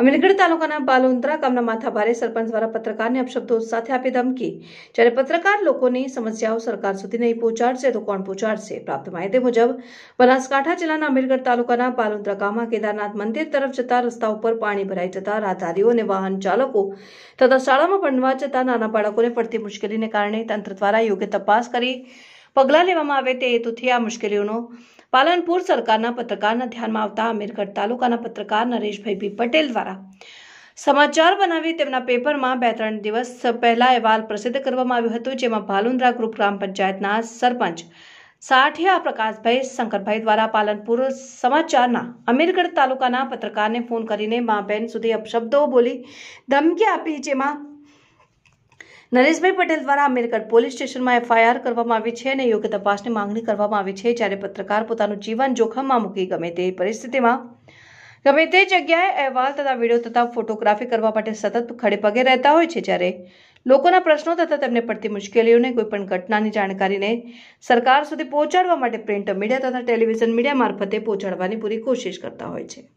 અમીરગઢ તાલુકાના બાલોન્દ્રા ગામના માથાભારે સરપંચ દ્વારા પત્રકારને અપશબ્દો સાથે આપી ધમકી જ્યારે પત્રકાર લોકોની સમસ્યાઓ સરકાર સુધી નહીં પહોંચાડશે તો કોણ પહોંચાડશે પ્રાપ્ત માહિતી મુજબ બનાસકાંઠા જિલ્લાના અમીરગઢ તાલુકાના બાલોન્દ્રા ગામમાં કેદારનાથ મંદિર તરફ જતા રસ્તા ઉપર પાણી ભરાઈ જતા રાહદારીઓ અને વાહન ચાલકો તથા શાળામાં ભણવા જતા નાના બાળકોને પડતી મુશ્કેલીને કારણે તંત્ર દ્વારા યોગ્ય તપાસ કરી પગલાં લેવામાં આવે તે હેતુથી આ મુશ્કેલીઓનો પાલનપુર સરકારના પત્રકારના ધ્યાનમાં આવતા અમીરગઢ તાલુકાના પત્રકાર નરેશભાઈ બી પટેલ દ્વારા સમાચાર બનાવી તેમના પેપરમાં બે ત્રણ દિવસ પહેલા અહેવાલ પ્રસિદ્ધ કરવામાં આવ્યો હતો જેમાં ભાલુંદ્રા ગ્રુપ ગ્રામ પંચાયતના સરપંચ સાઠિયા પ્રકાશભાઈ શંકરભાઈ દ્વારા પાલનપુર સમાચારના અમીરગઢ તાલુકાના પત્રકારને ફોન કરીને મા બહેન સુધી અપશબ્દો બોલી ધમકી આપી જેમાં નરેશભાઈ પટેલ દ્વારા અમીરગઢ પોલીસ સ્ટેશનમાં એફઆઈઆર કરવામાં આવી છે અને યોગ્ય તપાસની માંગણી કરવામાં આવી છે જ્યારે પત્રકાર પોતાનું જીવન જોખમમાં મૂકી ગમે તે પરિસ્થિતિમાં ગમે તે જગ્યાએ અહેવાલ તથા વિડીયો તથા ફોટોગ્રાફી કરવા માટે સતત ખડેપગે રહેતા હોય છે જ્યારે લોકોના પ્રશ્નો તથા તેમને પડતી મુશ્કેલીઓને કોઈપણ ઘટનાની જાણકારીને સરકાર સુધી પહોંચાડવા માટે પ્રિન્ટ મીડિયા તથા ટેલિવિઝન મીડિયા મારફતે પહોંચાડવાની પૂરી કોશિશ કરતા હોય છે